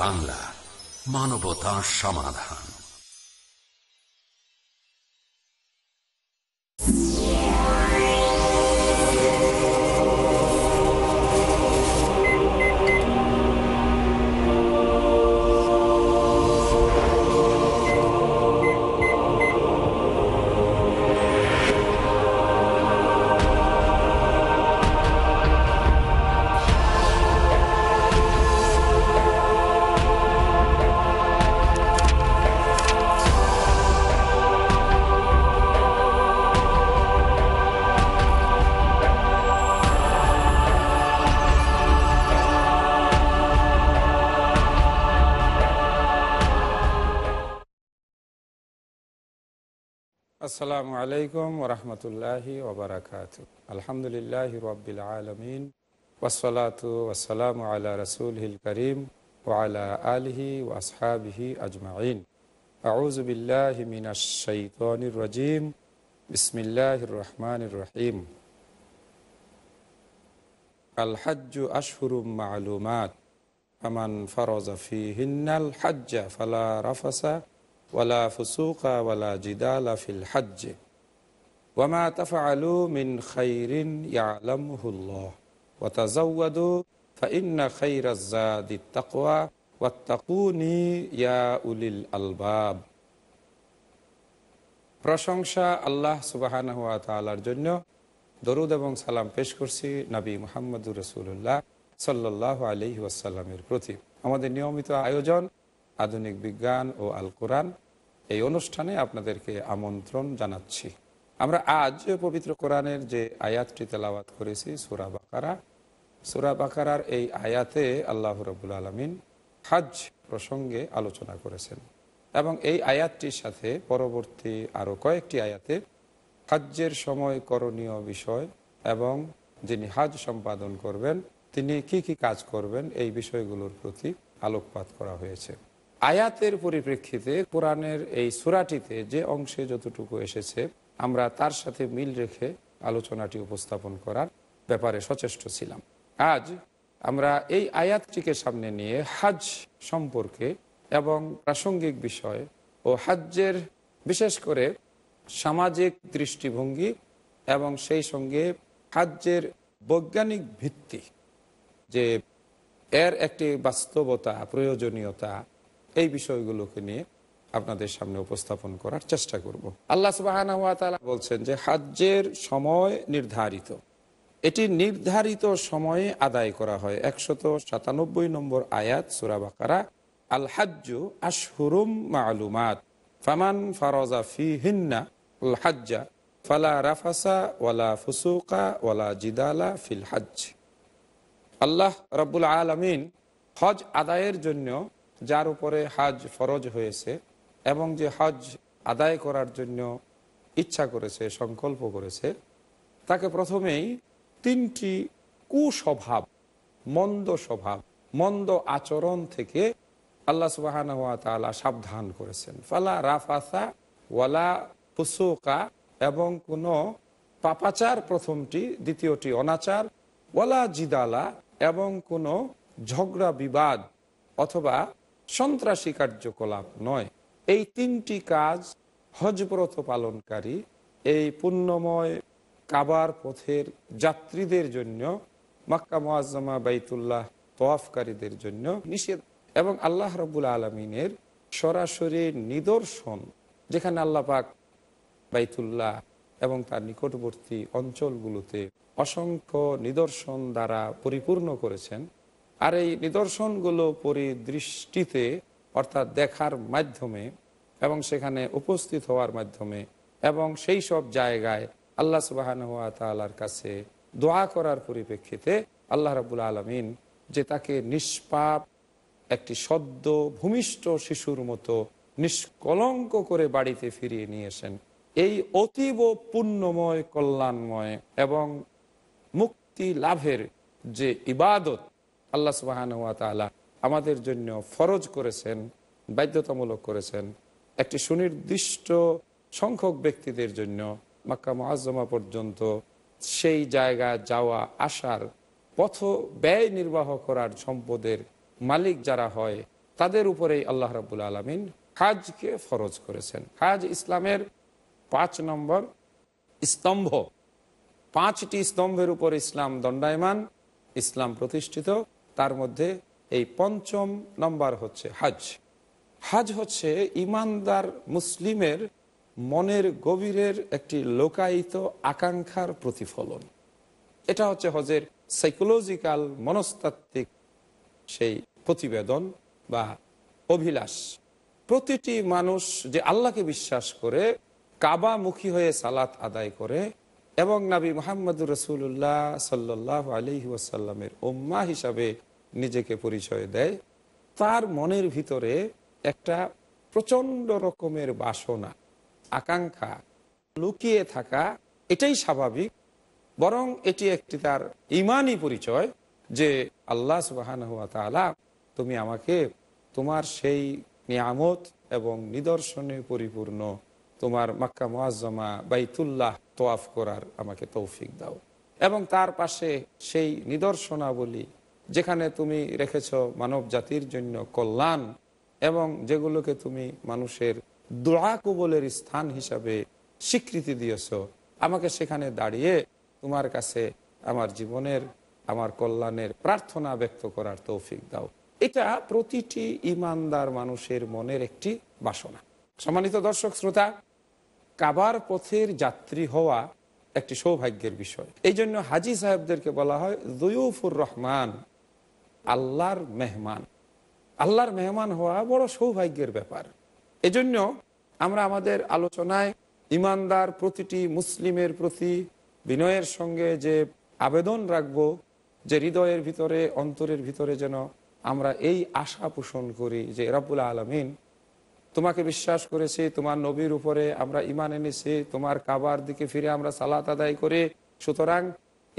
বাংলা মানবতা সমাধান আলাইকুম ওরহমতুল্লাহি ওবরাকাত আলহামদুলিল্লাহ রবিল আলমিন ওসলাতু আলা রসুল হিল করিম ওয়ালা আলহি ওয়াসহাবিহি আজমাইন আউজ বিল্লাহ মিনাশাইতানির রাজিম রহিম الحج أشهر معلومات فمن فرض فيهن الحج فلا رفث ولا فسوق ولا جدال في الحج ওয়ামা তাফা আলু মিন খাইরিন ইয়ালামহুল্লাহ ওয়াতাজাওয়াদু ফাইন্না খাইরাজ্জাদি তাকওয়া ওয়াত্তাকুনি ইয়া উলিল আলবাব প্রশংসা আল্লাহ সুবাহান হাত তালার জন্য দরুদ এবং সালাম পেশ করছি নবী মোহাম্মদুর রসুল্লাহ সাল্লাহ আলাইহি ওয়াসাল্লামের প্রতি আমাদের নিয়মিত আয়োজন আধুনিক বিজ্ঞান ও আল কোরআন এই অনুষ্ঠানে আপনাদেরকে আমন্ত্রণ জানাচ্ছি আমরা আজ পবিত্র কোরআনের যে আয়াতটি তেলাওয়াত করেছি সুরা বাকারা সুরা বাকারার এই আয়াতে আল্লাহ রবুল আলমিন হাজ প্রসঙ্গে আলোচনা করেছেন এবং এই আয়াতটির সাথে পরবর্তী আরও কয়েকটি আয়াতে হাজ্যের সময় করণীয় বিষয় এবং যিনি হাজ সম্পাদন করবেন তিনি কি কি কাজ করবেন এই বিষয়গুলোর প্রতি আলোকপাত করা হয়েছে আয়াতের পরিপ্রেক্ষিতে কোরআনের এই সুরাটিতে যে অংশে যতটুকু এসেছে আমরা তার সাথে মিল রেখে আলোচনাটি উপস্থাপন করার ব্যাপারে সচেষ্ট ছিলাম আজ আমরা এই আয়াতটিকে সামনে নিয়ে হাজ সম্পর্কে এবং প্রাসঙ্গিক বিষয় ও হাজ্যের বিশেষ করে সামাজিক দৃষ্টিভঙ্গি এবং সেই সঙ্গে হাজ্যের বৈজ্ঞানিক ভিত্তি যে এর একটি বাস্তবতা প্রয়োজনীয়তা এই বিষয়গুলোকে নিয়ে আপনাদের সামনে উপস্থাপন করার চেষ্টা করব। আল্লাহ সুবাহ বলছেন যে হাজ্যের সময় নির্ধারিত এটি নির্ধারিত সময়ে আদায় করা হয় একশত সাতানব্বই নম্বর আয়াত সুরাবাকারা আল হাজ্য আশহুরুম মালুমাত ফামান ফারজা ফি হিন্না আল হাজ্জা ফালা রাফাসা ওয়ালা ফুসুকা ওয়ালা জিদালা ফিল হাজ আল্লাহ রব্বুল আলমিন হজ আদায়ের জন্য যার উপরে হাজ ফরজ হয়েছে এবং যে হজ আদায় করার জন্য ইচ্ছা করেছে সংকল্প করেছে তাকে প্রথমেই তিনটি কুস্বভাব মন্দ স্বভাব মন্দ আচরণ থেকে আল্লাহ সুবাহান তালা সাবধান করেছেন ফালা রাফাসা ওয়ালা পুসোকা এবং কোনো পাপাচার প্রথমটি দ্বিতীয়টি অনাচার ওয়ালা জিদালা এবং কোনো ঝগড়া বিবাদ অথবা সন্ত্রাসী কার্যকলাপ নয় এই তিনটি কাজ হজব্রত পালনকারী এই পুণ্যময় কাবার পথের যাত্রীদের জন্য মাক্কা মোয়াজ্জমা বাইতুল্লাহ তোয়াফকারীদের জন্য নিষেধ এবং আল্লাহ রবুল আলমিনের সরাসরি নিদর্শন যেখানে আল্লাহ পাক বাইতুল্লাহ এবং তার নিকটবর্তী অঞ্চলগুলোতে অসংখ্য নিদর্শন দ্বারা পরিপূর্ণ করেছেন আর এই নিদর্শনগুলো পরিদৃষ্টিতে অর্থাৎ দেখার মাধ্যমে এবং সেখানে উপস্থিত হওয়ার মাধ্যমে এবং সেই সব জায়গায় আল্লাহ সুবাহান হাত তালার কাছে দোয়া করার পরিপ্রেক্ষিতে আল্লাহ রাবুল আলমিন যে তাকে নিষ্পাপ একটি সদ্য ভূমিষ্ঠ শিশুর মতো নিষ্কলঙ্ক করে বাড়িতে ফিরিয়ে নিয়েছেন এই অতীব পুণ্যময় কল্যাণময় এবং মুক্তি লাভের যে ইবাদত আল্লাহ সুবাহান হাত তালা আমাদের জন্য ফরজ করেছেন বাধ্যতামূলক করেছেন একটি সুনির্দিষ্ট সংখ্যক ব্যক্তিদের জন্য মাক্কা মহাজমা পর্যন্ত সেই জায়গা যাওয়া আসার পথ ব্যয় নির্বাহ করার সম্পদের মালিক যারা হয় তাদের উপরেই আল্লাহ রাবুল আলমিন হাজকে ফরজ করেছেন হাজ ইসলামের পাঁচ নম্বর স্তম্ভ পাঁচটি স্তম্ভের উপর ইসলাম দণ্ডায়মান ইসলাম প্রতিষ্ঠিত তার মধ্যে এই পঞ্চম নাম্বার হচ্ছে হাজ হাজ হচ্ছে ইমানদার মুসলিমের মনের গভীরের একটি লোকায়িত আকাঙ্ক্ষার প্রতিফলন এটা হচ্ছে হজের সাইকোলজিক্যাল মনস্তাত্ত্বিক সেই প্রতিবেদন বা অভিলাষ প্রতিটি মানুষ যে আল্লাহকে বিশ্বাস করে কাবামুখী হয়ে সালাত আদায় করে এবং নাবী মোহাম্মদ রসুল্লাহ সাল্লাহ আলি ওয়াসাল্লামের ওম্মা হিসাবে নিজেকে পরিচয় দেয় তার মনের ভিতরে একটা প্রচন্ড রকমের বাসনা আকাঙ্ক্ষা লুকিয়ে থাকা এটাই স্বাভাবিক বরং এটি একটি তার ইমানই পরিচয় যে আল্লাহ সুবাহান হুয়া তুমি আমাকে তোমার সেই নিয়ামত এবং নিদর্শনে পরিপূর্ণ তোমার মাক্কা মোয়াজ্জমা বাইতুল্লাহ তোয়াফ করার আমাকে তৌফিক দাও এবং তার পাশে সেই নিদর্শনাবলী যেখানে তুমি রেখেছ মানব জাতির জন্য কল্যাণ এবং যেগুলোকে তুমি মানুষের দোয়া কবলের স্থান হিসাবে স্বীকৃতি দিয়েছ আমাকে সেখানে দাঁড়িয়ে তোমার কাছে আমার জীবনের আমার কল্যাণের প্রার্থনা ব্যক্ত করার তৌফিক দাও এটা প্রতিটি ইমানদার মানুষের মনের একটি বাসনা সম্মানিত দর্শক শ্রোতা কাবার পথের যাত্রী হওয়া একটি সৌভাগ্যের বিষয় এই জন্য হাজি সাহেবদেরকে বলা হয় জয়ুফুর রহমান আল্লাহর মেহমান আল্লাহর মেহমান হওয়া বড় সৌভাগ্যের ব্যাপার এজন্য আমরা আমাদের আলোচনায় ইমানদার প্রতিটি মুসলিমের প্রতি বিনয়ের সঙ্গে যে আবেদন রাখব যে হৃদয়ের ভিতরে অন্তরের ভিতরে যেন আমরা এই আশা পোষণ করি যে রাবুল আলমিন তোমাকে বিশ্বাস করেছি তোমার নবীর উপরে আমরা ইমান এনেছি তোমার কাবার দিকে ফিরে আমরা সালাত আদায় করে সুতরাং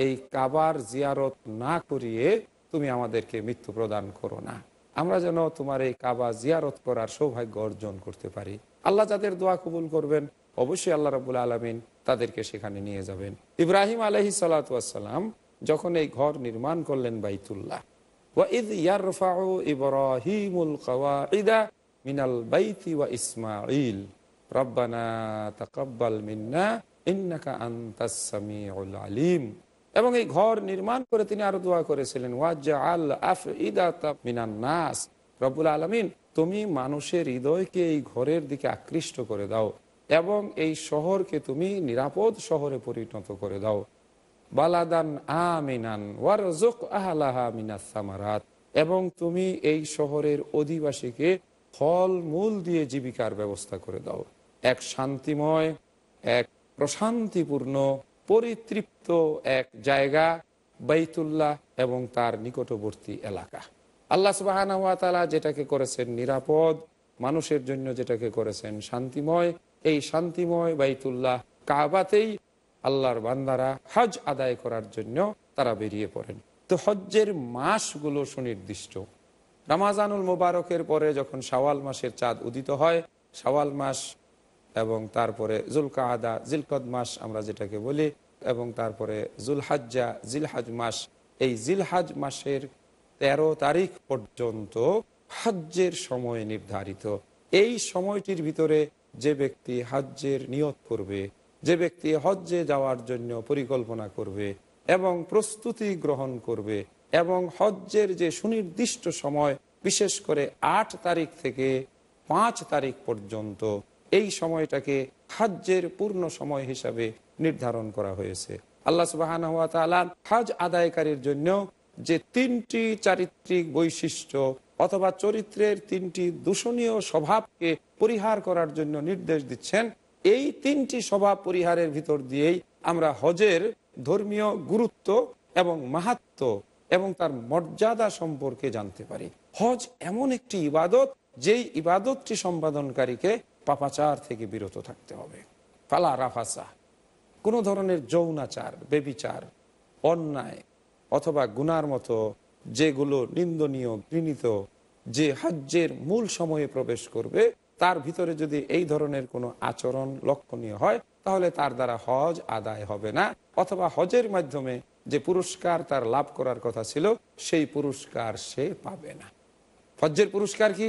এই কাবার জিয়ারত না করিয়ে তুমি আমাদেরকে মৃত্যু প্রদান করো না আমরা যেন তোমার এই কাবা জিয়ারত করার সৌভাগ্য অর্জন করতে পারি আল্লাহ যাদের দোয়া কবুল করবেন অবশ্যই আল্লাহ রাবুল আলমিন তাদেরকে সেখানে নিয়ে যাবেন ইব্রাহিম আলহি সালাতাম যখন এই ঘর নির্মাণ করলেন বাইতুল্লাহ বাইতি ওয়া ইসমাইল মিন্না ইন্নাকা এবং এই ঘর নির্মাণ করে তিনি আরো দোয়া করেছিলেন ওয়াজ্জা মিনান নাস রব্বুল আলমিন তুমি মানুষের হৃদয়কে এই ঘরের দিকে আকৃষ্ট করে দাও এবং এই শহরকে তুমি নিরাপদ শহরে পরিণত করে দাও বালাদান আমিনান মিনাসামারাত এবং তুমি এই শহরের অধিবাসীকে ফল মূল দিয়ে জীবিকার ব্যবস্থা করে দাও এক শান্তিময় এক প্রশান্তিপূর্ণ পরিতৃপ্ত এক জায়গা বাইতুল্লাহ এবং তার নিকটবর্তী এলাকা আল্লাহ সুবাহানা যেটাকে করেছেন নিরাপদ মানুষের জন্য যেটাকে করেছেন শান্তিময় এই শান্তিময় বাইতুল্লাহ কাবাতেই আল্লাহর বান্দারা হজ আদায় করার জন্য তারা বেরিয়ে পড়েন তো হজ্জের মাসগুলো সুনির্দিষ্ট রামাজানুল মোবারকের পরে যখন শাওয়াল মাসের চাঁদ উদিত হয় শাওয়াল মাস এবং তারপরে জুলকা আদা জিলকদ মাস আমরা যেটাকে বলি এবং তারপরে জুলহাজ্জা জিলহাজ মাস এই জিলহাজ মাসের ১৩ তারিখ পর্যন্ত হাজ্যের সময় নির্ধারিত এই সময়টির ভিতরে যে ব্যক্তি হাজ্যের নিয়ত করবে যে ব্যক্তি হজ্জে যাওয়ার জন্য পরিকল্পনা করবে এবং প্রস্তুতি গ্রহণ করবে এবং হজ্জের যে সুনির্দিষ্ট সময় বিশেষ করে আট তারিখ থেকে পাঁচ তারিখ পর্যন্ত এই সময়টাকে হাজ্যের পূর্ণ সময় হিসাবে নির্ধারণ করা হয়েছে আল্লাহ সুবাহান হাজ আদায়কারীর জন্য যে তিনটি চারিত্রিক বৈশিষ্ট্য অথবা চরিত্রের তিনটি দূষণীয় স্বভাবকে পরিহার করার জন্য নির্দেশ দিচ্ছেন এই তিনটি স্বভাব পরিহারের ভিতর দিয়েই আমরা হজের ধর্মীয় গুরুত্ব এবং মাহাত্ম এবং তার মর্যাদা সম্পর্কে জানতে পারি হজ এমন একটি ইবাদত যেই ইবাদতটি সম্পাদনকারীকে পাপাচার থেকে বিরত থাকতে হবে ফালা রাফাসা কোনো ধরনের যৌনাচার বেবিচার অন্যায় অথবা গুনার মতো যেগুলো নিন্দনীয় ঘৃণিত যে হজ্জের মূল সময়ে প্রবেশ করবে তার ভিতরে যদি এই ধরনের কোনো আচরণ লক্ষণীয় হয় তাহলে তার দ্বারা হজ আদায় হবে না অথবা হজের মাধ্যমে যে পুরস্কার তার লাভ করার কথা ছিল সেই পুরস্কার সে পাবে না হজ্জের পুরস্কার কি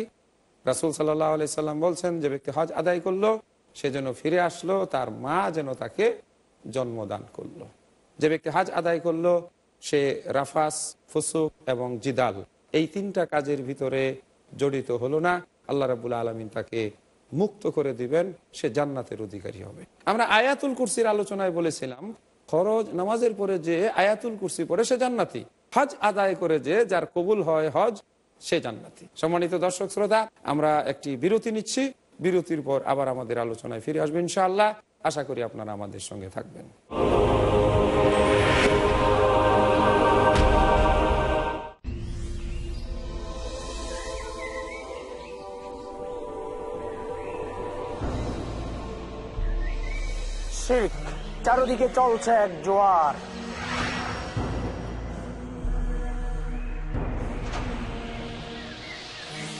রাসুল সাল্লাহ আলি সাল্লাম বলছেন যে ব্যক্তি হজ আদায় করলো সে যেন ফিরে আসলো তার মা যেন তাকে জন্মদান করলো যে ব্যক্তি হজ আদায় করলো সে রাফাস ফুসুক এবং জিদাল এই তিনটা কাজের ভিতরে জড়িত হলো না আল্লাহ রাবুল আলমিন তাকে মুক্ত করে দিবেন সে জান্নাতের অধিকারী হবে আমরা আয়াতুল কুরসির আলোচনায় বলেছিলাম খরচ নামাজের পরে যে আয়াতুল কুরসি পরে সে জান্নাতি হজ আদায় করে যে যার কবুল হয় হজ সে জান্নাতি সম্মানিত দর্শক শ্রোতা আমরা একটি বিরতি নিচ্ছি বিরতির পর আবার আমাদের আলোচনায় ফিরে আসবেন ইনশাআল্লাহ আশা করি আপনারা আমাদের সঙ্গে থাকবেন চারদিকে চলছে এক জোয়ার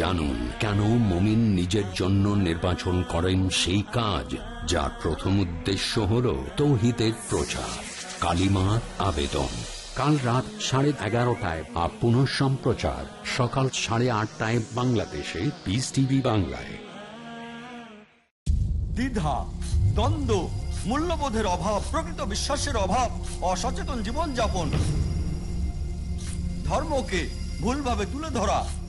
জানুন কেন মমিন নিজের জন্য নির্বাচন করেন সেই কাজ যার প্রথম উদ্দেশ্য হল তৌহিতের প্রচার কালিমার আবেদন কাল রাত সাড়ে এগারোটায় আর পুনঃ সম্প্রচার সকাল সাড়ে আটটায় বাংলাদেশে পিস টিভি বাংলায় দ্বিধা দ্বন্দ্ব মূল্যবোধের অভাব প্রকৃত বিশ্বাসের অভাব অসচেতন জীবনযাপন ধর্মকে ভুলভাবে তুলে ধরা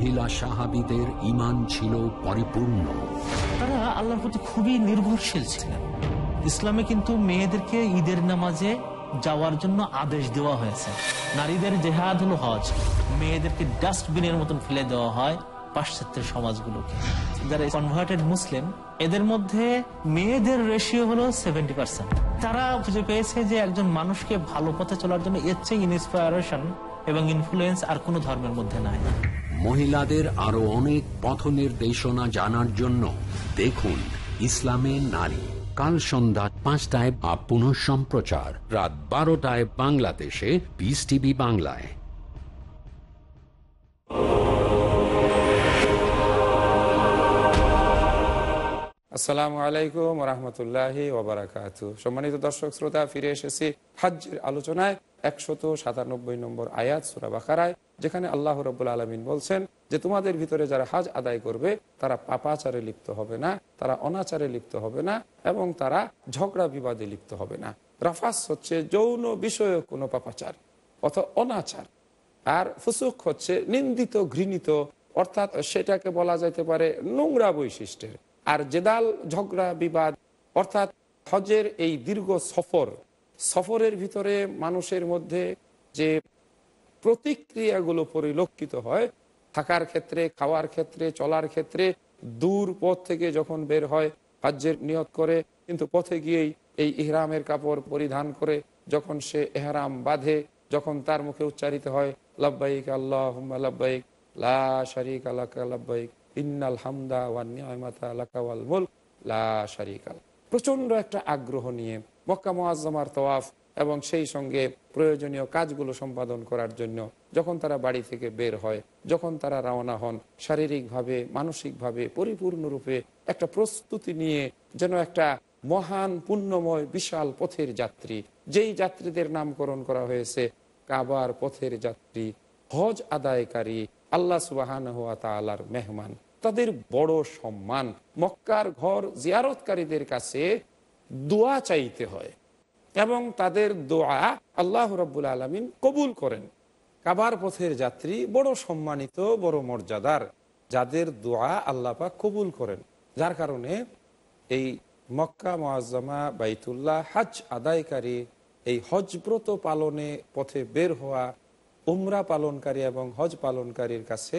মহিলা সাহাবিদের ইমান ছিল পরিপূর্ণ তারা আল্লাহর প্রতি খুবই নির্ভরশীল ছিলেন ইসলামে কিন্তু মেয়েদেরকে ঈদের নামাজে যাওয়ার জন্য আদেশ দেওয়া হয়েছে নারীদের জেহাদ হল হজ মেয়েদেরকে ডাস্টবিনের মতন ফেলে দেওয়া হয় পাশ্চাত্যের সমাজগুলোকে যারা কনভার্টেড মুসলিম এদের মধ্যে মেয়েদের রেশিও হলো সেভেন্টি পার্সেন্ট তারা খুঁজে পেয়েছে যে একজন মানুষকে ভালো পথে চলার জন্য এর চেয়ে ইন্সপায়ারেশন এবং ইনফ্লুয়েন্স আর কোনো ধর্মের মধ্যে নাই মহিলাদের আরো অনেক পথ নির্দেশনা জানার জন্য দেখুন ইসলামে নারী কাল সন্ধ্যা পাঁচটায় বা পুনঃ সম্প্রচার রাত বারোটায় বাংলাদেশে বিস টিভি বাংলায় আসসালামু আলাইকুম রহমতুল্লাহ ওবরাকাত সম্মানিত দর্শক শ্রোতা ফিরে এসেছি হাজ্জের আলোচনায় একশত সাতানব্বই নম্বর আয়াত সুরাবাখারায় যেখানে আল্লাহ রব্বুল আলমিন বলছেন যে তোমাদের ভিতরে যারা হাজ আদায় করবে তারা পাপাচারে লিপ্ত হবে না তারা অনাচারে লিপ্ত হবে না এবং তারা ঝগড়া বিবাদে লিপ্ত হবে না রাফাস হচ্ছে যৌন বিষয়ে কোনো পাপাচার অথবা অনাচার আর ফুসুক হচ্ছে নিন্দিত ঘৃণিত অর্থাৎ সেটাকে বলা যেতে পারে নোংরা বৈশিষ্ট্যের আর জেদাল ঝগড়া বিবাদ অর্থাৎ হজের এই দীর্ঘ সফর সফরের ভিতরে মানুষের মধ্যে যে প্রতিক্রিয়াগুলো পরিলক্ষিত হয় থাকার ক্ষেত্রে খাওয়ার ক্ষেত্রে চলার ক্ষেত্রে দূর পথ থেকে যখন বের হয় হাজ্যের নিয়ত করে কিন্তু পথে গিয়েই এই ইহরামের কাপড় পরিধান করে যখন সে এহরাম বাঁধে যখন তার মুখে উচ্চারিত হয় লব্বাইক আল্লাহ লব্বাইক লা শারিক ইন্নাল হামদা ওয়ান আলাকাওয়াল মুল লা আল প্রচণ্ড একটা আগ্রহ নিয়ে মক্কা মোয়াজ্জমার তওয়াফ এবং সেই সঙ্গে প্রয়োজনীয় কাজগুলো সম্পাদন করার জন্য যখন তারা বাড়ি থেকে বের হয় যখন তারা রওনা হন শারীরিকভাবে মানসিকভাবে পরিপূর্ণরূপে একটা প্রস্তুতি নিয়ে যেন একটা মহান পুণ্যময় বিশাল পথের যাত্রী যেই যাত্রীদের নামকরণ করা হয়েছে কাবার পথের যাত্রী হজ আদায়কারী আল্লাহ সুবাহান হওয়া তালার মেহমান তাদের বড় সম্মান মক্কার ঘর জিয়ারতকারীদের কাছে দোয়া চাইতে হয় এবং তাদের দোয়া আল্লাহ রব্বুল আলমিন কবুল করেন কাবার পথের যাত্রী বড় সম্মানিত বড় মর্যাদার যাদের দোয়া আল্লাপা কবুল করেন যার কারণে এই মক্কা মোয়াজ্জমা বাইতুল্লাহ হজ আদায়কারী এই হজব্রত পালনে পথে বের হওয়া উমরা পালনকারী এবং হজ পালনকারীর কাছে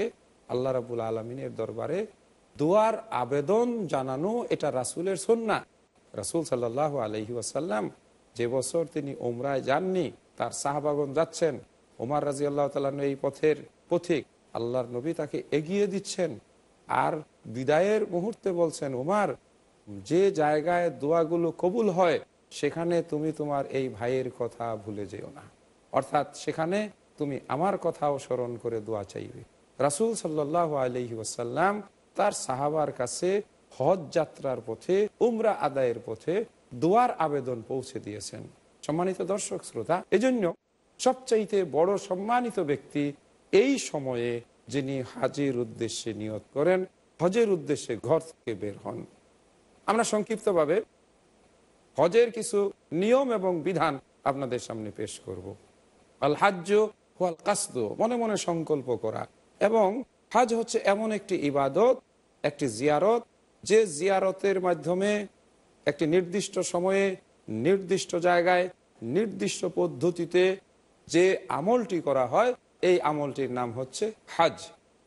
আল্লাহ রাবুল আলমিনের দরবারে দোয়ার আবেদন জানানো এটা রাসুলের সন্না রাসুল সাল্লাহ আলহিউসাল্লাম ওয়াসাল্লাম যে বছর তিনি ওমরায় যাননি তার শাহবাগন যাচ্ছেন ওমার রাজি আল্লাহ তালান এই পথের পথিক আল্লাহর নবী তাকে এগিয়ে দিচ্ছেন আর বিদায়ের মুহূর্তে বলছেন ওমার যে জায়গায় দোয়াগুলো কবুল হয় সেখানে তুমি তোমার এই ভাইয়ের কথা ভুলে যেও না অর্থাৎ সেখানে তুমি আমার কথাও স্মরণ করে দোয়া চাইবে রাসুল সাল্লাহ আলহি ওয়াসাল্লাম তার সাহাবার কাছে হজ যাত্রার পথে উমরা আদায়ের পথে দোয়ার আবেদন পৌঁছে দিয়েছেন সম্মানিত দর্শক শ্রোতা এজন্য সবচাইতে বড় সম্মানিত ব্যক্তি এই সময়ে যিনি হাজির উদ্দেশ্যে নিয়ত করেন হজের উদ্দেশ্যে ঘর থেকে বের হন আমরা সংক্ষিপ্তভাবে হজের কিছু নিয়ম এবং বিধান আপনাদের সামনে পেশ করব। আল হাজ্য হাল কাস্ত মনে মনে সংকল্প করা এবং হাজ হচ্ছে এমন একটি ইবাদত একটি জিয়ারত যে জিয়ারতের মাধ্যমে একটি নির্দিষ্ট সময়ে নির্দিষ্ট জায়গায় নির্দিষ্ট পদ্ধতিতে যে আমলটি করা হয় এই আমলটির নাম হচ্ছে হাজ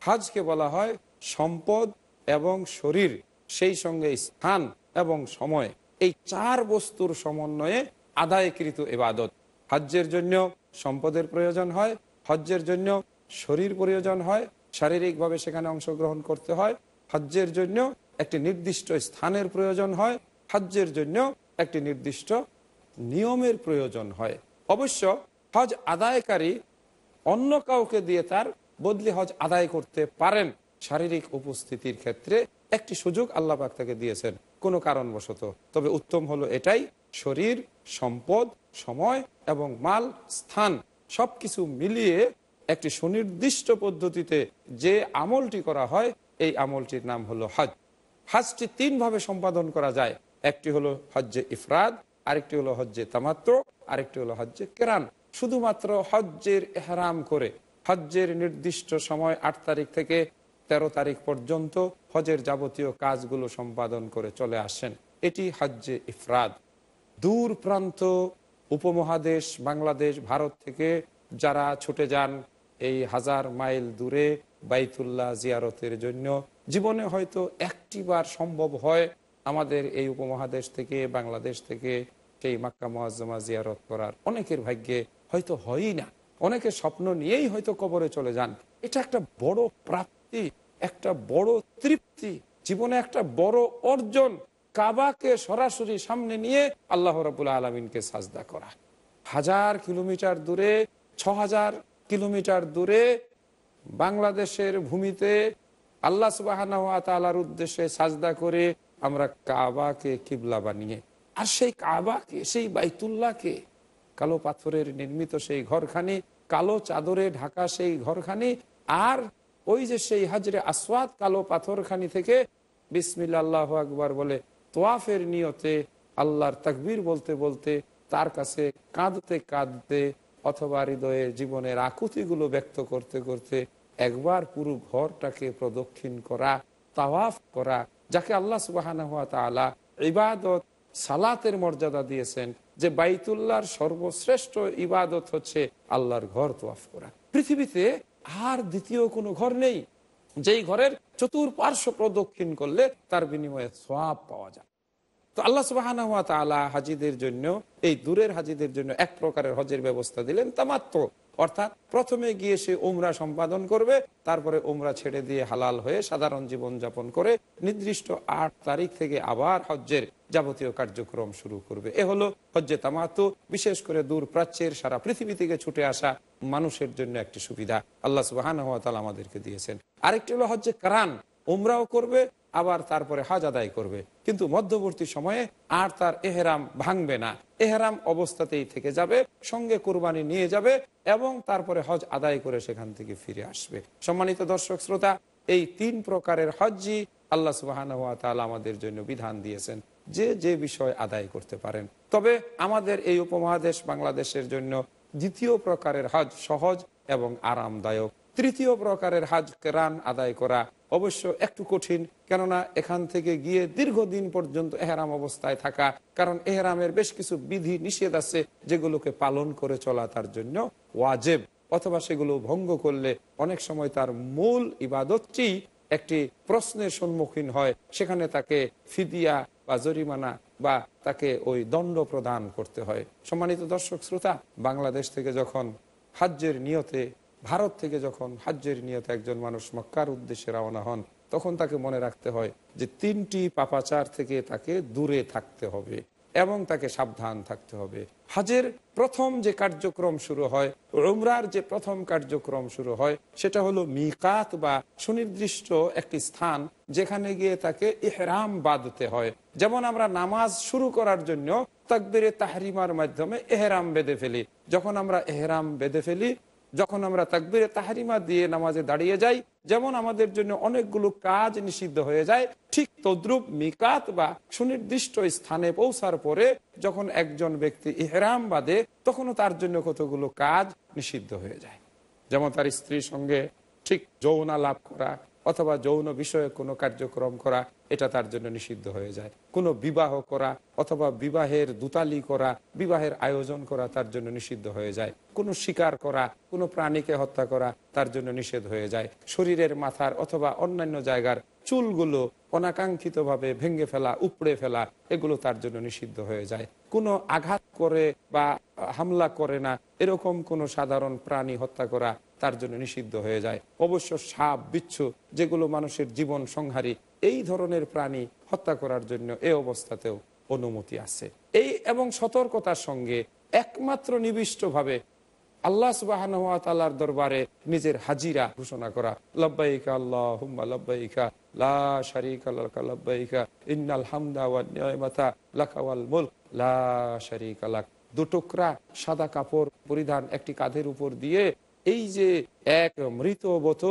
হাজকে বলা হয় সম্পদ এবং শরীর সেই সঙ্গে স্থান এবং সময় এই চার বস্তুর সমন্বয়ে আদায়কৃত এবাদত হজ্জের জন্য সম্পদের প্রয়োজন হয় হজ্জের জন্য শরীর প্রয়োজন হয় শারীরিকভাবে সেখানে অংশগ্রহণ করতে হয় হজ্যের জন্য একটি নির্দিষ্ট স্থানের প্রয়োজন হয় হজ্জের জন্য একটি নির্দিষ্ট নিয়মের প্রয়োজন হয় অবশ্য হজ আদায়কারী অন্য কাউকে দিয়ে তার বদলি হজ আদায় করতে পারেন শারীরিক উপস্থিতির ক্ষেত্রে একটি সুযোগ আল্লাপাক তাকে দিয়েছেন কোনো কারণবশত তবে উত্তম হলো এটাই শরীর সম্পদ সময় এবং মাল স্থান সব কিছু মিলিয়ে একটি সুনির্দিষ্ট পদ্ধতিতে যে আমলটি করা হয় এই আমলটির নাম হলো হজ হাজটি তিনভাবে সম্পাদন করা যায় একটি হলো হজ্জে ইফরাদ আরেকটি হলো হজ্জে তামাত্র আরেকটি হলো হজ্জে কেরান শুধুমাত্র হজ্জের এহারাম করে হজ্জের নির্দিষ্ট সময় আট তারিখ থেকে ১৩ তারিখ পর্যন্ত হজের যাবতীয় কাজগুলো সম্পাদন করে চলে আসেন এটি হজ্জে ইফরাদ দূর প্রান্ত উপমহাদেশ বাংলাদেশ ভারত থেকে যারা ছুটে যান এই হাজার মাইল দূরে বাইতুল্লাহ জিয়ারতের জন্য জীবনে হয়তো একটি বার সম্ভব হয় আমাদের এই উপমহাদেশ থেকে বাংলাদেশ থেকে সেই মাক্কা মহাজমা জিয়ারত করার অনেকের ভাগ্যে হয়তো হয়ই না অনেকে স্বপ্ন নিয়েই হয়তো কবরে চলে যান এটা একটা বড় প্রাপ্তি একটা বড় তৃপ্তি জীবনে একটা বড় অর্জন কাবাকে সরাসরি সামনে নিয়ে আল্লাহ রবুল্লা আলমিনকে সাজদা করা হাজার কিলোমিটার দূরে ছ হাজার কিলোমিটার দূরে বাংলাদেশের ভূমিতে আল্লাহ সুবাহ উদ্দেশ্যে সাজদা করে আমরা কাবাকে কিবলা বানিয়ে আর সেই কাবাকে সেই বাইতুল্লাহকে কালো পাথরের নির্মিত সেই ঘরখানি কালো চাদরে ঢাকা সেই ঘরখানি আর ওই যে সেই হাজরে আসওয়াদ কালো পাথরখানি থেকে বিসমিল্লাহ আকবর বলে তোয়াফের নিয়তে আল্লাহর তাকবীর বলতে বলতে তার কাছে কাঁদতে কাঁদতে অথবা হৃদয়ে জীবনের আকুতিগুলো ব্যক্ত করতে করতে একবার পুরো ঘরটাকে প্রদক্ষিণ করা তাওয়াফ করা যাকে আল্লাহ সুবাহ ইবাদত সালাতের মর্যাদা দিয়েছেন যে বাইতুল্লাহর সর্বশ্রেষ্ঠ ইবাদত হচ্ছে আল্লাহর ঘর তোয়াফ করা পৃথিবীতে আর দ্বিতীয় কোনো ঘর নেই যেই ঘরের চতুর্পার্শ্ব প্রদক্ষিণ করলে তার বিনিময়ে সোয়াব পাওয়া যায় তো আল্লাহ সুবাহ হাজিদের জন্য এই দূরের হাজিদের জন্য এক প্রকারের হজের ব্যবস্থা দিলেন মাত্র অর্থাৎ প্রথমে গিয়ে সে উমরা সম্পাদন করবে তারপরে উমরা ছেড়ে দিয়ে হালাল হয়ে সাধারণ জীবন যাপন করে নির্দিষ্ট আট তারিখ থেকে আবার হজ্জের যাবতীয় কার্যক্রম শুরু করবে এ হলো হজ্জে তামাতু বিশেষ করে দূর প্রাচ্যের সারা পৃথিবী থেকে ছুটে আসা মানুষের জন্য একটি সুবিধা আল্লাহ সুবাহান আমাদেরকে দিয়েছেন আরেকটি হলো হজ্জে কারান উমরাও করবে আবার তারপরে হাজ আদায় করবে কিন্তু মধ্যবর্তী সময়ে আর তার এহেরাম ভাঙবে না এহেরাম অবস্থাতেই থেকে যাবে সঙ্গে কোরবানি নিয়ে যাবে এবং তারপরে হজ আদায় করে সেখান থেকে ফিরে আসবে সম্মানিত দর্শক শ্রোতা এই তিন প্রকারের হজই আল্লাহ সুবাহান হাত আমাদের জন্য বিধান দিয়েছেন যে যে বিষয় আদায় করতে পারেন তবে আমাদের এই উপমহাদেশ বাংলাদেশের জন্য দ্বিতীয় প্রকারের হজ সহজ এবং আরামদায়ক তৃতীয় প্রকারের হাজ রান আদায় করা অবশ্য একটু কঠিন কেননা এখান থেকে গিয়ে দীর্ঘদিন পর্যন্ত এহেরাম অবস্থায় থাকা কারণ এহেরামের বেশ কিছু বিধি নিষেধ আছে যেগুলোকে পালন করে চলা তার জন্য ওয়াজেব অথবা সেগুলো ভঙ্গ করলে অনেক সময় তার মূল ইবাদতটি একটি প্রশ্নের সম্মুখীন হয় সেখানে তাকে ফিদিয়া বা জরিমানা বা তাকে ওই দণ্ড প্রদান করতে হয় সম্মানিত দর্শক শ্রোতা বাংলাদেশ থেকে যখন হাজ্যের নিয়তে ভারত থেকে যখন হাজ্যের নিয়ত একজন মানুষ মক্কার উদ্দেশ্যে রওনা হন তখন তাকে মনে রাখতে হয় যে তিনটি পাপাচার থেকে তাকে দূরে থাকতে হবে এবং তাকে সাবধান থাকতে হবে হাজের প্রথম যে কার্যক্রম শুরু হয় উমরার যে প্রথম কার্যক্রম শুরু হয় সেটা হলো মিকাত বা সুনির্দিষ্ট একটি স্থান যেখানে গিয়ে তাকে এহরাম বাঁধতে হয় যেমন আমরা নামাজ শুরু করার জন্য তাকবিরে তাহরিমার মাধ্যমে এহরাম বেঁধে ফেলি যখন আমরা এহরাম বেঁধে ফেলি যখন আমরা তাকবিরে তাহারিমা দিয়ে নামাজে দাঁড়িয়ে যাই যেমন আমাদের জন্য অনেকগুলো কাজ নিষিদ্ধ হয়ে যায় ঠিক তদ্রুপ মিকাত বা সুনির্দিষ্ট স্থানে পৌঁছার পরে যখন একজন ব্যক্তি ইহরাম বাদে তখনও তার জন্য কতগুলো কাজ নিষিদ্ধ হয়ে যায় যেমন তার স্ত্রীর সঙ্গে ঠিক যৌনা লাভ করা অথবা যৌন বিষয়ে কোনো কার্যক্রম করা এটা তার জন্য নিষিদ্ধ হয়ে যায় কোনো বিবাহ করা অথবা বিবাহের দুতালি করা বিবাহের আয়োজন করা তার জন্য নিষিদ্ধ হয়ে যায় কোনো শিকার করা কোনো প্রাণীকে হত্যা করা তার জন্য নিষেধ হয়ে যায় শরীরের মাথার অথবা অন্যান্য জায়গার চুলগুলো অনাকাঙ্ক্ষিতভাবে ভেঙে ফেলা উপড়ে ফেলা এগুলো তার জন্য নিষিদ্ধ হয়ে যায় কোনো আঘাত করে বা হামলা করে না এরকম কোন সাধারণ প্রাণী হত্যা করা তার জন্য নিষিদ্ধ হয়ে যায় অবশ্য সাপ বিচ্ছু যেগুলো মানুষের জীবন সংহারী এই ধরনের প্রাণী হত্যা করার জন্য এ অবস্থাতেও অনুমতি আছে এই এবং সতর্কতার সঙ্গে একমাত্র নিবিষ্টভাবে আল্লাহ সুবাহর দরবারে নিজের হাজিরা ঘোষণা করা লব্বাইকা আল্লাহ লব্বাইকা লা লা দুটুকরা সাদা কাপড় পরিধান একটি কাঁধের উপর দিয়ে এই যে এক মৃত মৃতবত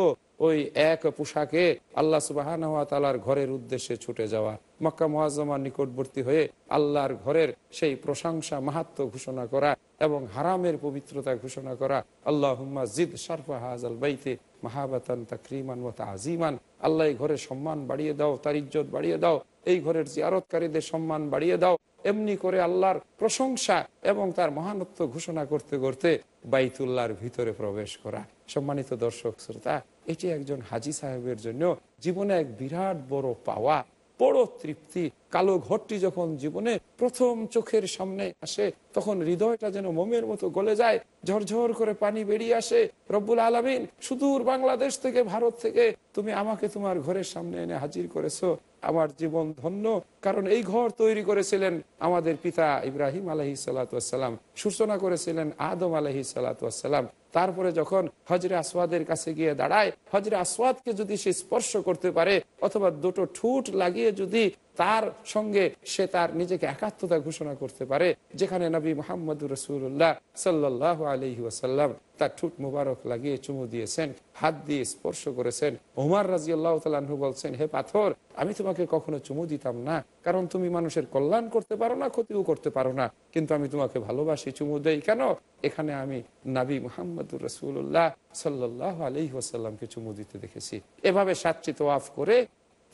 ওই এক পোশাকে আল্লাহ সুবাহর ঘরের উদ্দেশ্যে ছুটে যাওয়া মক্কা মহাজমার নিকটবর্তী হয়ে আল্লাহর ঘরের সেই প্রশংসা মাহাত্ম ঘোষণা করা এবং হারামের পবিত্রতা ঘোষণা করা আল্লাহ জিদ সারফা হাজাল বাইতে মাহাবাতান তাকরিমান ওয়া আজিমান আল্লাহ ঘরে সম্মান বাড়িয়ে দাও তার ইজ্জত বাড়িয়ে দাও এই ঘরের জিয়ারতকারীদের সম্মান বাড়িয়ে দাও এমনি করে আল্লাহর প্রশংসা এবং তার মহানত্ব ঘোষণা করতে করতে বাইতুল্লাহর ভিতরে প্রবেশ করা সম্মানিত দর্শক শ্রোতা এটি একজন হাজি সাহেবের জন্য জীবনে এক বিরাট বড় পাওয়া বড় তৃপ্তি কালো ঘরটি যখন জীবনে প্রথম চোখের সামনে আসে তখন হৃদয়টা যেন মোমের মতো গলে যায় ঝরঝর করে পানি বেরিয়ে আসে রব্বুল আলমিন সুদূর বাংলাদেশ থেকে ভারত থেকে তুমি আমাকে তোমার ঘরের সামনে এনে হাজির করেছো আমার জীবন ধন্য কারণ এই ঘর তৈরি করেছিলেন আমাদের পিতা ইব্রাহিম আলহি সালাতাম সূচনা করেছিলেন আদম আলহি সালাতাম তারপরে যখন হজরে আসওয়াদের কাছে গিয়ে দাঁড়ায় হজরে আসওয়াদকে যদি সে স্পর্শ করতে পারে অথবা দুটো ঠুট লাগিয়ে যদি তার সঙ্গে সে তার নিজেকে একাত্মতা ঘোষণা করতে পারে যেখানে নবী মোহাম্মদ রসুল্লাহ সাল্লাহ আলহি আসাল্লাম তার ঠুট মুবারক লাগিয়ে চুমু দিয়েছেন হাত দিয়ে স্পর্শ করেছেন উমার রাজি আল্লাহ তালু বলছেন হে পাথর আমি তোমাকে কখনো চুমু দিতাম না কারণ তুমি মানুষের কল্যাণ করতে পারো না ক্ষতিও করতে পারো না কিন্তু আমি তোমাকে ভালোবাসি চুমু দেই কেন এখানে আমি নাবি মোহাম্মদুর রসুল্লাহ সাল্লাহ আলহি ওয়াসাল্লামকে চুমু দিতে দেখেছি এভাবে সাতটি তোয়াফ করে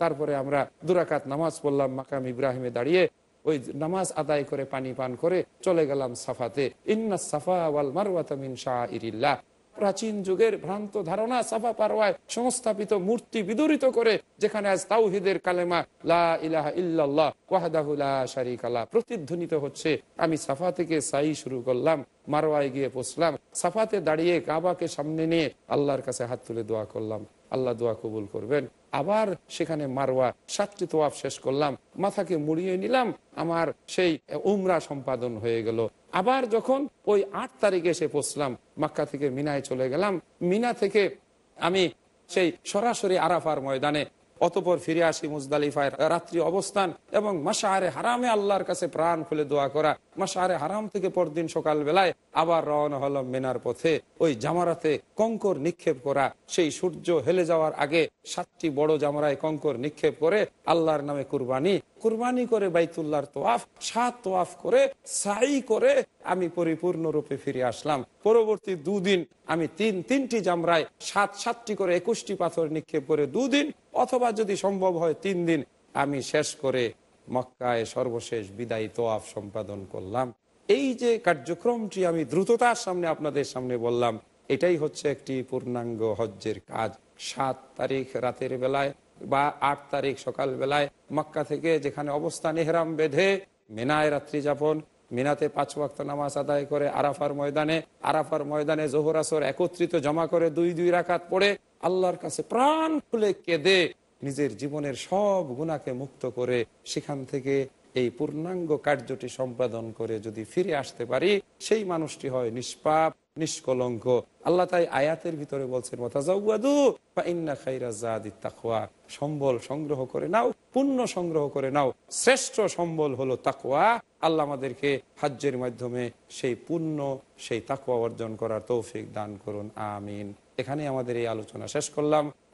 তারপরে আমরা দুরাকাত নামাজ পড়লাম মাকাম ইব্রাহিমে দাঁড়িয়ে ওই নামাজ আদায় করে পানি পান করে চলে গেলাম সাফাতে ইন্না সাফা ওয়াল মারওয়াতামিন শাহ ইরিল্লাহ প্রাচীন যুগের ভ্রান্ত ধারণা সাফা পারওয়ায় সংস্থাপিত মূর্তি বিদরিত করে যেখানে আজ তাওহিদের কালেমা লা ইলাহা ইল্লাল্লাহ ওয়াহদাহুলা শারিকালা প্রতিধ্বনিত হচ্ছে আমি সাফা থেকে সাই শুরু করলাম মারওয়ায় গিয়ে পৌঁছলাম সাফাতে দাঁড়িয়ে কাবাকে সামনে নিয়ে আল্লাহর কাছে হাত তুলে দোয়া করলাম আল্লাহ দোয়া কবুল করবেন আবার সেখানে মারোয়া সাতটি তোয়াফ শেষ করলাম মাথাকে মুড়িয়ে নিলাম আমার সেই উমরা সম্পাদন হয়ে গেল আবার যখন ওই আট তারিখে এসে পৌঁছলাম মাক্কা থেকে মিনায় চলে গেলাম মিনা থেকে আমি সেই সরাসরি আরাফার ময়দানে অতপর ফিরে আসি মুজদালিফায় রাত্রি অবস্থান এবং মাসাহারে হারামে আল্লাহর কাছে প্রাণ খুলে দোয়া করা মাসারে হারাম থেকে পরদিন সকাল বেলায় আবার রওনা হলাম মেনার পথে ওই জামারাতে কঙ্কর নিক্ষেপ করা সেই সূর্য হেলে যাওয়ার আগে সাতটি বড় জামারায় কঙ্কর নিক্ষেপ করে আল্লাহর নামে কুরবানি কুরবানি করে বাইতুল্লাহর তোয়াফ সাত তোয়াফ করে সাই করে আমি পরিপূর্ণরূপে ফিরে আসলাম পরবর্তী দুদিন আমি তিন তিনটি জামরায় সাত সাতটি করে একুশটি পাথর নিক্ষেপ করে দুদিন অথবা যদি সম্ভব হয় তিন দিন আমি শেষ করে মক্কায় সর্বশেষ বিদায়ী তোয়াফ সম্পাদন করলাম এই যে কার্যক্রমটি আমি দ্রুততার সামনে আপনাদের সামনে বললাম এটাই হচ্ছে একটি পূর্ণাঙ্গ হজ্জের কাজ সাত তারিখ রাতের বেলায় বা আট তারিখ সকাল বেলায় মক্কা থেকে যেখানে অবস্থান এহরাম বেঁধে মেনায় রাত্রি যাপন মিনাতে পাঁচ ওয়াক্ত নামাজ আদায় করে আরাফার ময়দানে আরাফার ময়দানে জোহরাসর একত্রিত জমা করে দুই দুই রাখাত পড়ে আল্লাহর কাছে প্রাণ খুলে কেঁদে নিজের জীবনের সব গুণাকে মুক্ত করে সেখান থেকে এই পূর্ণাঙ্গ কার্যটি সম্পাদন করে যদি ফিরে আসতে পারি সেই মানুষটি হয় নিষ্পাপ নিষ্কলঙ্ক আল্লাহ তাই আয়াতের ভিতরে বলছেন সম্বল সংগ্রহ করে নাও পুণ্য সংগ্রহ করে নাও শ্রেষ্ঠ সম্বল হলো তাকুয়া আল্লাহ আমাদেরকে হাজ্যের মাধ্যমে সেই পুণ্য সেই তাকুয়া অর্জন করার তৌফিক দান করুন আমিন এখানে আমাদের এই আলোচনা শেষ করলাম